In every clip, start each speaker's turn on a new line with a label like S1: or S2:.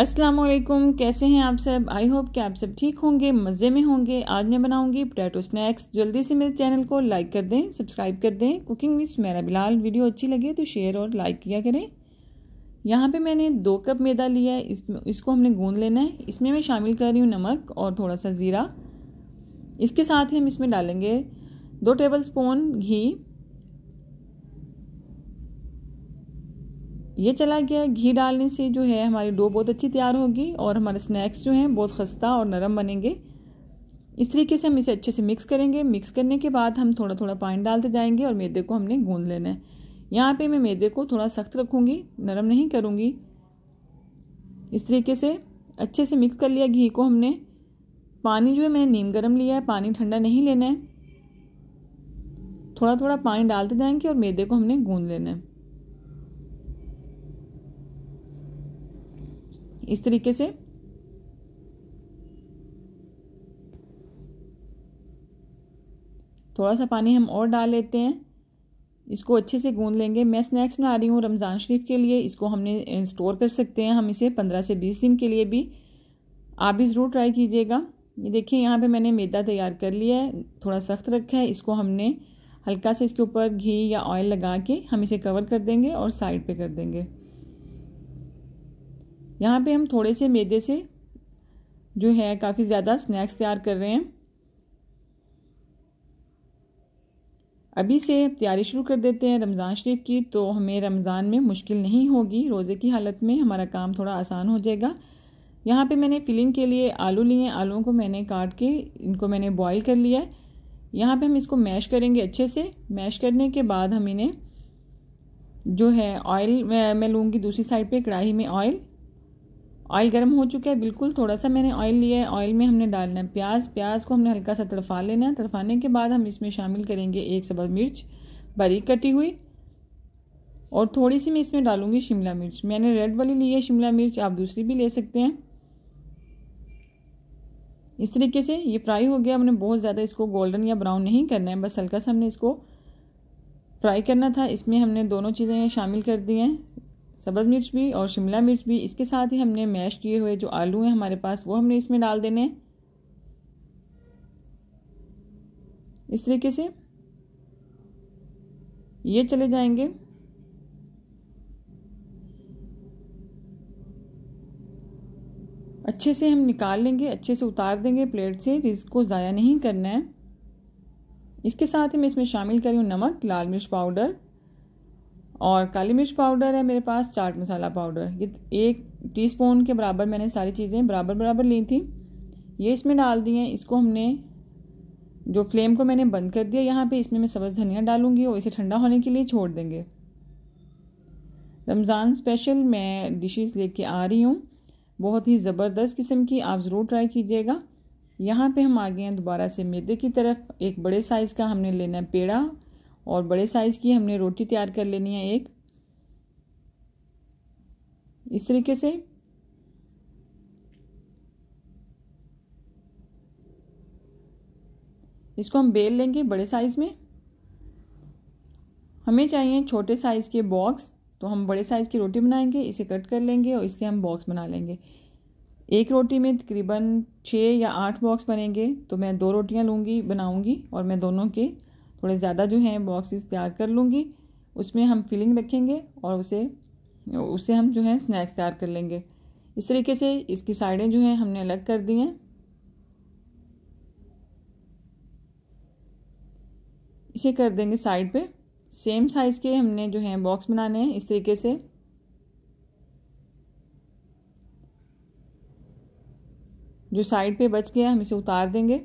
S1: अस्सलाम वालेकुम कैसे हैं आप सब आई होप कि आप सब ठीक होंगे मज़े में होंगे आज मैं बनाऊंगी पोटैटो स्नैक्स जल्दी से मेरे चैनल को लाइक कर दें सब्सक्राइब कर दें कुकिंग विद मेरा बिलाल वीडियो अच्छी लगे तो शेयर और लाइक किया करें यहाँ पे मैंने दो कप मैदा लिया है इस इसको हमने गूंद लेना है इसमें मैं शामिल कर रही हूँ नमक और थोड़ा सा ज़ीरा इसके साथ ही हम इसमें डालेंगे दो टेबल स्पून घी ये चला गया घी डालने से जो है हमारी डो बहुत अच्छी तैयार होगी और हमारे स्नैक्स जो हैं बहुत खस्ता और नरम बनेंगे इस तरीके से हम इसे अच्छे से मिक्स करेंगे मिक्स करने के बाद हम थोड़ा थोड़ा पानी डालते जाएंगे और मैदे को हमने गूंद लेना है यहाँ पे मैं मैदे को थोड़ा सख्त रखूँगी नरम नहीं करूँगी इस तरीके से अच्छे से मिक्स कर लिया घी को हमने पानी जो है मैंने नीम गर्म लिया है पानी ठंडा नहीं लेना है थोड़ा थोड़ा पानी डालते जाएंगे और मैदे को हमने गूँध लेना है इस तरीके से थोड़ा सा पानी हम और डाल लेते हैं इसको अच्छे से गूंद लेंगे मैं स्नैक्स बना रही हूँ रमज़ान शरीफ के लिए इसको हमने स्टोर कर सकते हैं हम इसे पंद्रह से बीस दिन के लिए भी आप भी ज़रूर ट्राई कीजिएगा ये देखिए यहाँ पे मैंने मैदा तैयार कर लिया है थोड़ा सख्त रखा है इसको हमने हल्का से इसके ऊपर घी या ऑयल लगा के हम इसे कवर कर देंगे और साइड पर कर देंगे यहाँ पे हम थोड़े से मैदे से जो है काफ़ी ज़्यादा स्नैक्स तैयार कर रहे हैं अभी से तैयारी शुरू कर देते हैं रमज़ान शरीफ की तो हमें रमज़ान में मुश्किल नहीं होगी रोज़े की हालत में हमारा काम थोड़ा आसान हो जाएगा यहाँ पे मैंने फिलिंग के लिए आलू लिए आलूओं को मैंने काट के इनको मैंने बॉईल कर लिया है यहाँ पे हम इसको मैश करेंगे अच्छे से मैश करने के बाद हम इन्हें जो है ऑयल मैं, लूँगी दूसरी साइड पर कढ़ाई में ऑयल ऑयल गर्म हो चुका है बिल्कुल थोड़ा सा मैंने ऑयल लिया है ऑयल में हमने डालना है प्याज प्याज को हमने हल्का सा तड़फा लेना है तड़फाने के बाद हम इसमें शामिल करेंगे एक सबर मिर्च बारीक कटी हुई और थोड़ी सी मैं इसमें डालूंगी शिमला मिर्च मैंने रेड वाली ली है शिमला मिर्च आप दूसरी भी ले सकते हैं इस तरीके से ये फ्राई हो गया हमने बहुत ज़्यादा इसको गोल्डन या ब्राउन नहीं करना है बस हल्का सा हमने इसको फ्राई करना था इसमें हमने दोनों चीज़ें शामिल कर दी हैं सब्ज़ मिर्च भी और शिमला मिर्च भी इसके साथ ही हमने मैश किए हुए जो आलू हैं हमारे पास वो हमने इसमें डाल देने इस तरीके से ये चले जाएंगे अच्छे से हम निकाल लेंगे अच्छे से उतार देंगे प्लेट से रिस्क को ज़ाया नहीं करना है इसके साथ ही मैं इसमें शामिल करी हूँ नमक लाल मिर्च पाउडर और काली मिर्च पाउडर है मेरे पास चाट मसाला पाउडर ये एक टीस्पून के बराबर मैंने सारी चीज़ें बराबर बराबर ली थी ये इसमें डाल दी हैं इसको हमने जो फ्लेम को मैंने बंद कर दिया यहाँ पे इसमें मैं सब्ज़ धनिया डालूंगी और इसे ठंडा होने के लिए छोड़ देंगे रमज़ान स्पेशल मैं डिशेस लेके आ रही हूँ बहुत ही ज़बरदस्त किस्म की आप ज़रूर ट्राई कीजिएगा यहाँ पे हम आ गए हैं दोबारा से मैदे की तरफ एक बड़े साइज़ का हमने लेना है पेड़ा और बड़े साइज़ की हमने रोटी तैयार कर लेनी है एक इस तरीके से इसको हम बेल लेंगे बड़े साइज़ में हमें चाहिए छोटे साइज़ के बॉक्स तो हम बड़े साइज़ की रोटी बनाएंगे इसे कट कर लेंगे और इसके हम बॉक्स बना लेंगे एक रोटी में तकरीबन छः या आठ बॉक्स बनेंगे तो मैं दो रोटियां लूँगी बनाऊँगी और मैं दोनों के थोड़े ज़्यादा जो हैं बॉक्सेस तैयार कर लूँगी उसमें हम फिलिंग रखेंगे और उसे उसे हम जो है स्नैक्स तैयार कर लेंगे इस तरीके से इसकी साइडें जो हैं हमने अलग कर दी हैं इसे कर देंगे साइड पे सेम साइज़ के हमने जो है बॉक्स बनाने हैं इस तरीके से जो साइड पे बच गया हम इसे उतार देंगे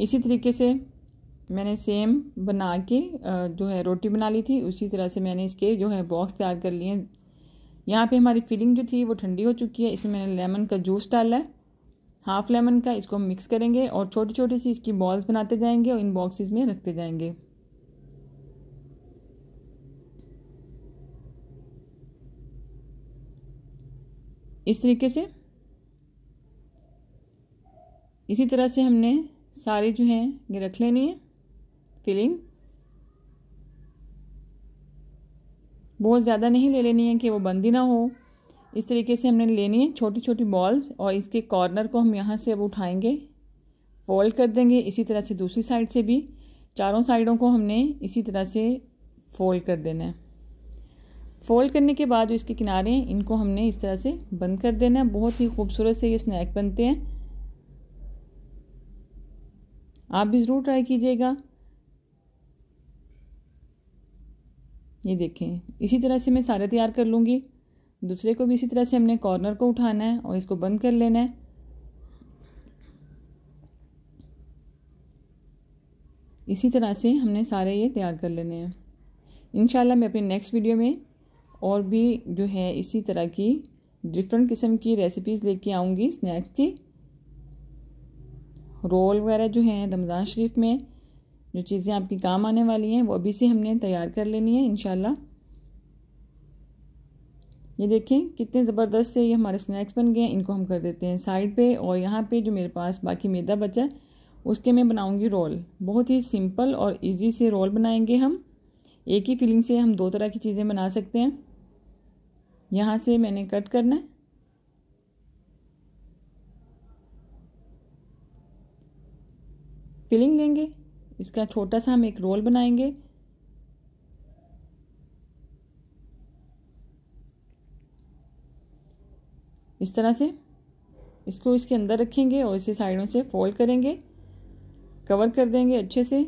S1: इसी तरीके से मैंने सेम बना के जो है रोटी बना ली थी उसी तरह से मैंने इसके जो है बॉक्स तैयार कर लिए यहाँ पे हमारी फिलिंग जो थी वो ठंडी हो चुकी है इसमें मैंने लेमन का जूस डाला है हाफ़ लेमन का इसको हम मिक्स करेंगे और छोटी छोटी सी इसकी बॉल्स बनाते जाएंगे और इन बॉक्सेस में रखते जाएंगे इस तरीके से इसी तरह से हमने सारे जो हैं ये रख लेनी है फिलिंग बहुत ज़्यादा नहीं ले लेनी है कि वो बंदी ना हो इस तरीके से हमने लेनी है छोटी छोटी बॉल्स और इसके कॉर्नर को हम यहाँ से अब उठाएंगे फोल्ड कर देंगे इसी तरह से दूसरी साइड से भी चारों साइडों को हमने इसी तरह से फोल्ड कर देना है फोल्ड करने के बाद जो इसके किनारे हैं इनको हमने इस तरह से बंद कर देना है बहुत ही खूबसूरत से ये स्नैक बनते हैं आप भी ज़रूर ट्राई कीजिएगा ये देखें इसी तरह से मैं सारे तैयार कर लूँगी दूसरे को भी इसी तरह से हमने कॉर्नर को उठाना है और इसको बंद कर लेना है इसी तरह से हमने सारे ये तैयार कर लेने हैं इनशाला मैं अपने नेक्स्ट वीडियो में और भी जो है इसी तरह की डिफरेंट किस्म की रेसिपीज़ लेके आऊँगी स्नैक्स की रोल वगैरह जो हैं रमज़ान शरीफ में जो चीज़ें आपकी काम आने वाली हैं वो अभी से हमने तैयार कर लेनी है इन ये देखें कितने ज़बरदस्त से ये हमारे स्नैक्स बन गए हैं इनको हम कर देते हैं साइड पे और यहाँ पे जो मेरे पास बाकी मैदा बचा है उसके मैं बनाऊँगी रोल बहुत ही सिंपल और इजी से रोल बनाएंगे हम एक ही फिलिंग से हम दो तरह की चीज़ें बना सकते हैं यहाँ से मैंने कट करना है फिलिंग लेंगे इसका छोटा सा हम एक रोल बनाएंगे इस तरह से इसको इसके अंदर रखेंगे और इसे साइडों से फोल्ड करेंगे कवर कर देंगे अच्छे से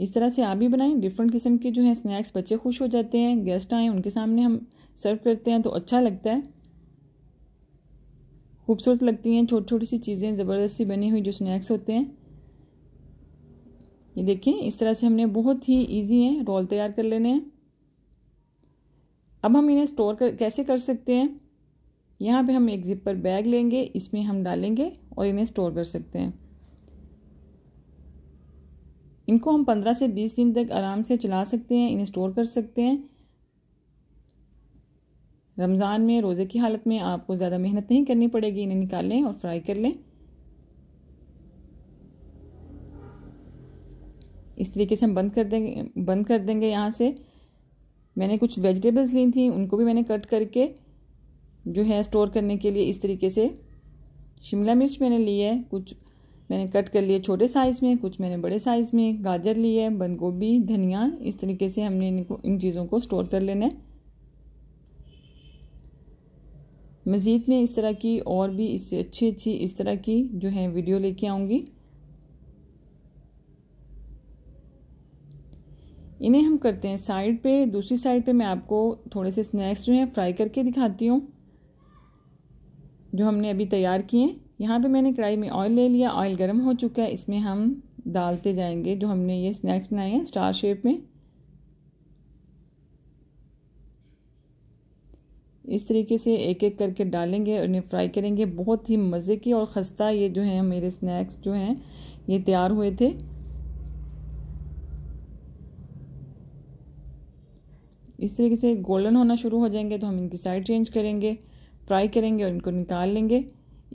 S1: इस तरह से आप भी बनाएं डिफरेंट किस्म के जो हैं स्नैक्स बच्चे खुश हो जाते हैं गेस्ट आए उनके सामने हम सर्व करते हैं तो अच्छा लगता है खूबसूरत लगती हैं छोटी छोटी सी चीज़ें ज़बरदस्ती बनी हुई जो स्नैक्स होते हैं ये देखें इस तरह से हमने बहुत ही ईजी हैं रोल तैयार कर लेने हैं अब हम इन्हें स्टोर कर कैसे कर सकते हैं यहाँ पे हम एक जिपर बैग लेंगे इसमें हम डालेंगे और इन्हें स्टोर कर सकते हैं इनको हम पंद्रह से बीस दिन तक आराम से चला सकते हैं इन्हें स्टोर कर सकते हैं रमज़ान में रोज़े की हालत में आपको ज़्यादा मेहनत नहीं करनी पड़ेगी इन्हें निकालें और फ्राई कर लें इस तरीके से हम बंद कर देंगे बंद कर देंगे यहाँ से मैंने कुछ वेजिटेबल्स ली थी उनको भी मैंने कट करके जो है स्टोर करने के लिए इस तरीके से शिमला मिर्च मैंने ली है कुछ मैंने कट कर लिए छोटे साइज़ में कुछ मैंने बड़े साइज़ में गाजर ली है बंद गोभी धनिया इस तरीके से हमने इनको इन चीज़ों को स्टोर कर लेना है मज़ीद में इस तरह की और भी इससे अच्छी अच्छी इस तरह की जो है वीडियो लेके आऊँगी इन्हें हम करते हैं साइड पे दूसरी साइड पे मैं आपको थोड़े से स्नैक्स जो हैं फ्राई करके दिखाती हूँ जो हमने अभी तैयार किए हैं यहाँ पे मैंने कढ़ाई में ऑयल ले लिया ऑयल गर्म हो चुका है इसमें हम डालते जाएंगे जो हमने ये स्नैक्स बनाए हैं स्टार शेप में इस तरीके से एक एक करके डालेंगे और इन्हें फ्राई करेंगे बहुत ही मज़े की और ख़स्ता ये जो है मेरे स्नैक्स जो हैं ये तैयार हुए थे इस तरीके से गोल्डन होना शुरू हो जाएंगे तो हम इनकी साइड चेंज करेंगे फ्राई करेंगे और इनको निकाल लेंगे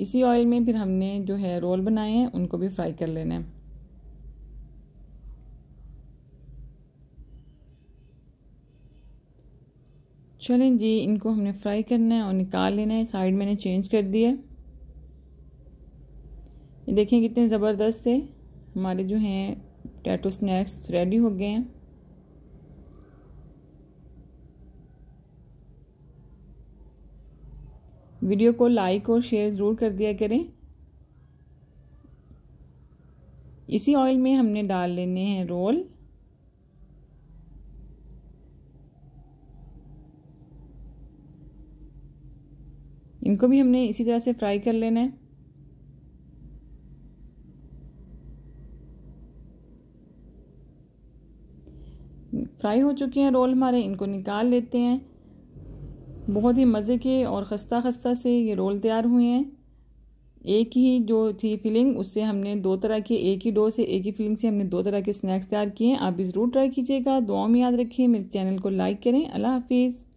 S1: इसी ऑयल में फिर हमने जो है रोल बनाए हैं उनको भी फ्राई कर लेना है चलें जी इनको हमने फ्राई करना है और निकाल लेना है साइड मैंने चेंज कर दिया ये देखें कितने ज़बरदस्त है हमारे जो हैं टैटो स्नैक्स रेडी हो गए हैं वीडियो को लाइक और शेयर ज़रूर कर दिया करें इसी ऑयल में हमने डाल लेने हैं रोल इनको भी हमने इसी तरह से फ्राई कर लेना है फ्राई हो चुके हैं रोल हमारे इनको निकाल लेते हैं बहुत ही मज़े के और खस्ता खस्ता से ये रोल तैयार हुए हैं एक ही जो थी फीलिंग उससे हमने दो तरह के एक ही डो से एक ही फीलिंग से हमने दो तरह के स्नैक्स तैयार किए हैं आप भी ज़रूर ट्राई कीजिएगा दुआ में याद रखिए मेरे चैनल को लाइक करें अल्लाह हाफिज़